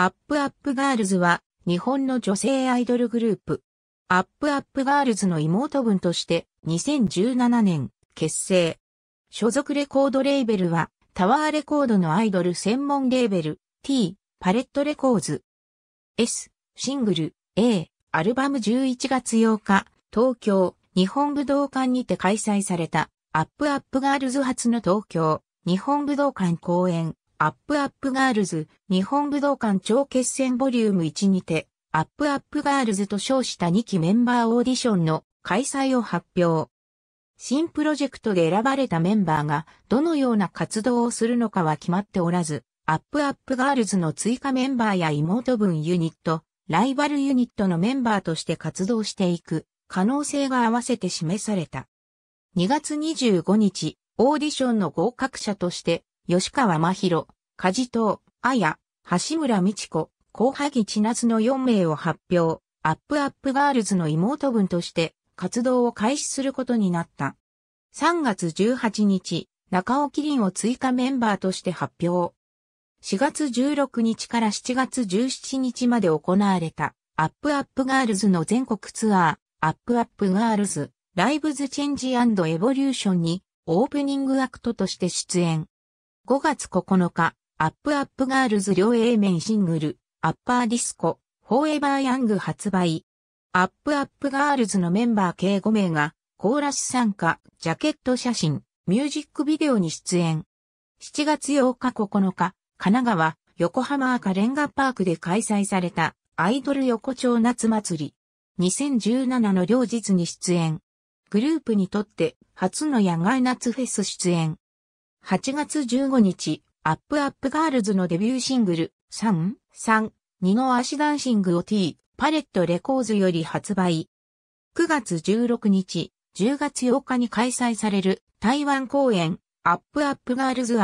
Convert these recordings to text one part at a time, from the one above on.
アップアップガールズは日本の女性アイドルグループ。アップアップガールズの妹分として2017年結成。所属レコードレーベルはタワーレコードのアイドル専門レーベル T パレットレコーズ S シングル A アルバム11月8日東京日本武道館にて開催されたアップアップガールズ初の東京日本武道館公演アップアップガールズ、日本武道館超決戦ボリューム1にて、アップアップガールズと称した2期メンバーオーディションの開催を発表。新プロジェクトで選ばれたメンバーがどのような活動をするのかは決まっておらず、アップアップガールズの追加メンバーや妹分ユニット、ライバルユニットのメンバーとして活動していく可能性が合わせて示された。2月25日、オーディションの合格者として吉川真宏、梶藤、綾、橋村美智子、後萩千夏の4名を発表、アップアップガールズの妹分として活動を開始することになった。3月18日、中尾キリンを追加メンバーとして発表。4月16日から7月17日まで行われた、アップアップガールズの全国ツアー、アップアップガールズ、ライブズチェンジエボリューションに、オープニングアクトとして出演。5月9日、アップアップガールズ両 A 面シングル、アッパーディスコ、フォーエバーヤング発売。アップアップガールズのメンバー計5名が、コーラス参加、ジャケット写真、ミュージックビデオに出演。7月8日9日、神奈川、横浜赤レンガパークで開催された、アイドル横丁夏祭り。2017の両日に出演。グループにとって、初の野外夏フェス出演。8月15日、アップアップガールズのデビューシングル、3、3、2の足ダンシングを T、パレットレコーズより発売。9月16日、10月8日に開催される台湾公演、アップアップガールズ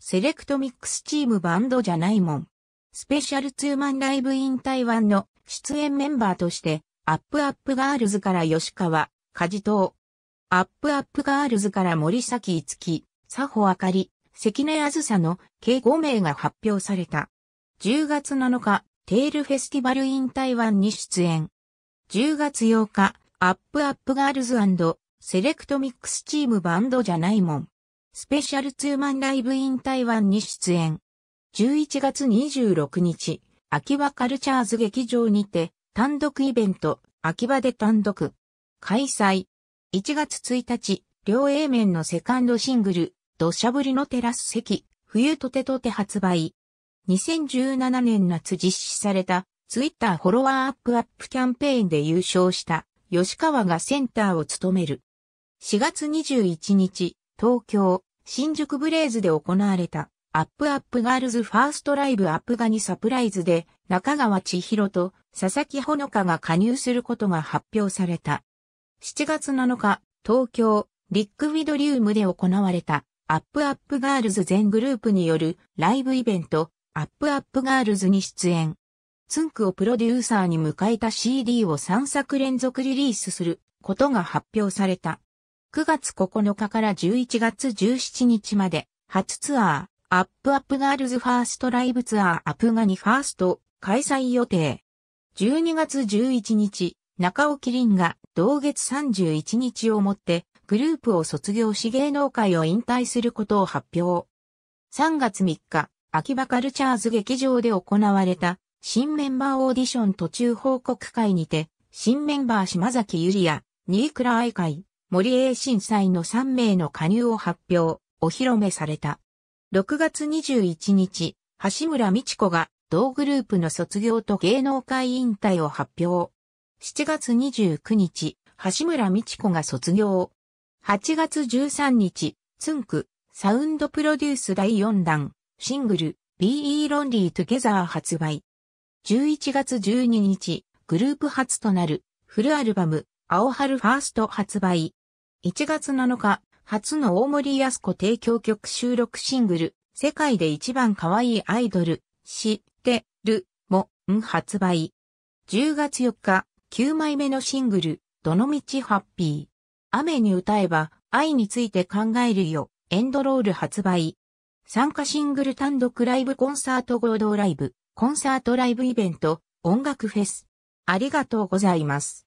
セレクトミックスチームバンドじゃないもん。スペシャルツーマンライブイン台湾の出演メンバーとして、アップアップガールズから吉川、梶藤、アップアップガールズから森崎いつき、佐保アかり、関根あずさの計5名が発表された。10月7日、テールフェスティバルイン台湾に出演。10月8日、アップアップガールズセレクトミックスチームバンドじゃないもん。スペシャルツーマンライブイン台湾に出演。11月26日、秋葉カルチャーズ劇場にて、単独イベント、秋葉で単独。開催。1月1日、両 A 面のセカンドシングル、土砂降りのテラス席、冬とてとて発売。2017年夏実施された、ツイッターフォロワーアップアップキャンペーンで優勝した、吉川がセンターを務める。4月21日、東京、新宿ブレイズで行われた、アップアップガールズファーストライブアップガニサプライズで、中川千尋と佐々木ほのかが加入することが発表された。7月7日、東京、リックウィドリウムで行われた、アップアップガールズ全グループによるライブイベント、アップアップガールズに出演。ツンクをプロデューサーに迎えた CD を3作連続リリースすることが発表された。9月9日から11月17日まで、初ツアー、アップアップガールズファーストライブツアーアップガニファースト開催予定。12月11日、中尾キリンが同月31日をもってグループを卒業し芸能界を引退することを発表。3月3日、秋葉カルチャーズ劇場で行われた新メンバーオーディション途中報告会にて、新メンバー島崎ゆりや、新倉愛会、森英震災の3名の加入を発表、お披露目された。6月21日、橋村美智子が同グループの卒業と芸能界引退を発表。7月29日、橋村美智子が卒業。8月13日、ツンク、サウンドプロデュース第4弾、シングル、BE Lonely Together 発売。11月12日、グループ初となる、フルアルバム、青春ファースト発売。1月7日、初の大森安子提供曲収録シングル、世界で一番可愛いアイドル、し、て、る、も、ん発売。10月4日、9枚目のシングル、どのみちハッピー。雨に歌えば愛について考えるよ、エンドロール発売。参加シングル単独ライブコンサート合同ライブ、コンサートライブイベント、音楽フェス。ありがとうございます。